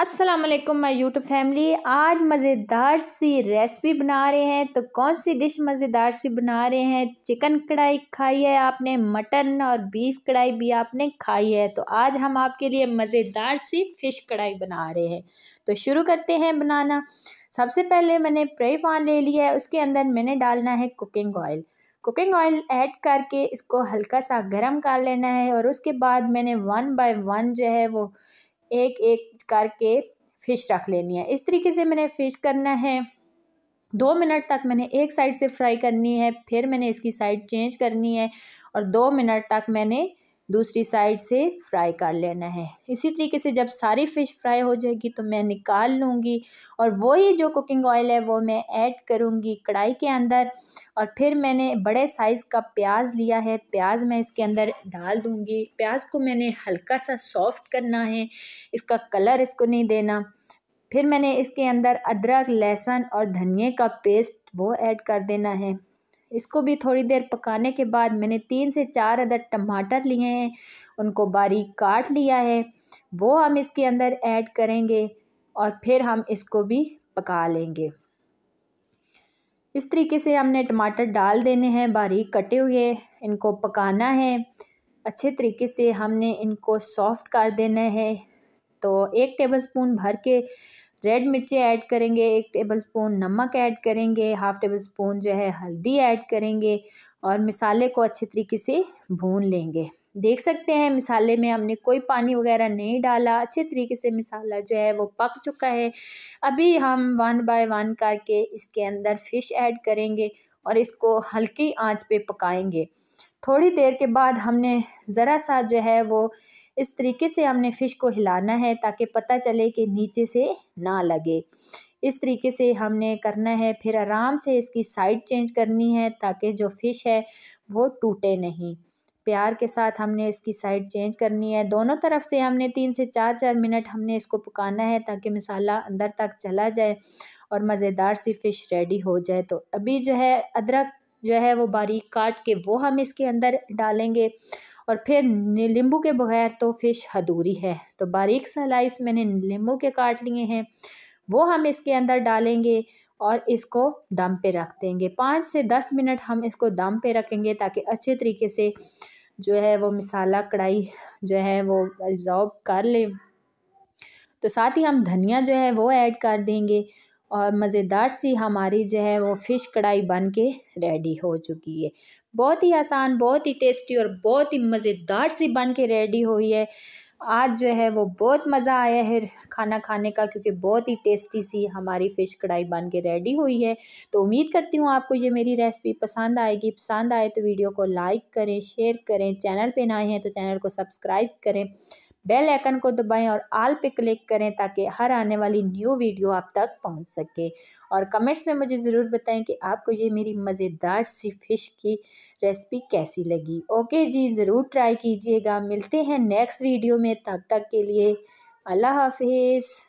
Aslam my YouTube family आज मज़ेदार सी recipe बना रहे हैं तो कौन सी डिश मज़ेदार सी बना रहे हैं चिकन कढ़ाई खाई है आपने मटन और बीफ कढ़ाई भी आपने खाई है तो आज हम आपके लिए मज़ेदार सी फ़िश कढ़ाई बना रहे हैं तो शुरू करते हैं बनाना सबसे पहले मैंने प्रे पान ले लिया है उसके अंदर मैंने डालना है cooking oil cooking oil add करके इसको हल्का सा गर्म कर लेना है और उसके बाद मैंने वन बाय वन जो है वो एक एक करके फ़िश रख लेनी है इस तरीके से मैंने फ़िश करना है दो मिनट तक मैंने एक साइड से फ्राई करनी है फिर मैंने इसकी साइड चेंज करनी है और दो मिनट तक मैंने दूसरी साइड से फ्राई कर लेना है इसी तरीके से जब सारी फ़िश फ्राई हो जाएगी तो मैं निकाल लूँगी और वही जो कुकिंग ऑयल है वो मैं ऐड करूँगी कढ़ाई के अंदर और फिर मैंने बड़े साइज़ का प्याज लिया है प्याज मैं इसके अंदर डाल दूँगी प्याज को मैंने हल्का सा सॉफ्ट करना है इसका कलर इसको नहीं देना फिर मैंने इसके अंदर अदरक लहसुन और धनिए का पेस्ट वो ऐड कर देना है इसको भी थोड़ी देर पकाने के बाद मैंने तीन से चार अदर टमाटर लिए हैं उनको बारीक काट लिया है वो हम इसके अंदर ऐड करेंगे और फिर हम इसको भी पका लेंगे इस तरीके से हमने टमाटर डाल देने हैं बारीक कटे हुए इनको पकाना है अच्छे तरीके से हमने इनको सॉफ़्ट कर देना है तो एक टेबलस्पून भर के रेड मिर्ची ऐड करेंगे एक टेबल स्पून नमक ऐड करेंगे हाफ़ टेबल स्पून जो है हल्दी ऐड करेंगे और मिसाले को अच्छे तरीके से भून लेंगे देख सकते हैं मिसाले में हमने कोई पानी वगैरह नहीं डाला अच्छे तरीके से मिसाला जो है वो पक चुका है अभी हम वन बाय वन करके इसके अंदर फ़िश ऐड करेंगे और इसको हल्की आंच पे पकाएंगे थोड़ी देर के बाद हमने ज़रा सा जो है वो इस तरीके से हमने फ़िश को हिलाना है ताकि पता चले कि नीचे से ना लगे इस तरीके से हमने करना है फिर आराम से इसकी साइड चेंज करनी है ताकि जो फ़िश है वो टूटे नहीं प्यार के साथ हमने इसकी साइड चेंज करनी है दोनों तरफ से हमने तीन से चार चार मिनट हमने इसको पकाना है ताकि मसाला अंदर तक चला जाए और मज़ेदार सी फ़िश रेडी हो जाए तो अभी जो है अदरक जो है वो बारीक काट के वो हम इसके अंदर डालेंगे और फिर नींबू के बगैर तो फ़िश अधूरी है तो बारीक सलाइस मैंने नींबू के काट लिए हैं वो हम इसके अंदर डालेंगे और इसको दम पे रख देंगे पाँच से दस मिनट हम इसको दम पे रखेंगे ताकि अच्छे तरीके से जो है वो मसाला कढ़ाई जो है वो एब्जॉर्ब कर ले तो साथ ही हम धनिया जो है वो ऐड कर देंगे और मज़ेदार सी हमारी जो है वो फ़िश कढ़ाई बन के रेडी हो चुकी है बहुत ही आसान बहुत ही टेस्टी और बहुत ही मज़ेदार सी बन के रेडी हुई है आज जो है वो बहुत मज़ा आया है खाना खाने का क्योंकि बहुत ही टेस्टी सी हमारी फ़िश कढ़ाई बन के रेडी हुई है तो उम्मीद करती हूँ आपको ये मेरी रेसिपी पसंद आएगी पसंद आए तो वीडियो को लाइक करें शेयर करें चैनल पर नए हैं तो चैनल को सब्सक्राइब करें बेल आइकन को दबाएं और आल पे क्लिक करें ताकि हर आने वाली न्यू वीडियो आप तक पहुंच सके और कमेंट्स में मुझे ज़रूर बताएं कि आपको ये मेरी मज़ेदार सी फ़िश की रेसिपी कैसी लगी ओके जी ज़रूर ट्राई कीजिएगा मिलते हैं नेक्स्ट वीडियो में तब तक के लिए अल्लाह हाफिज़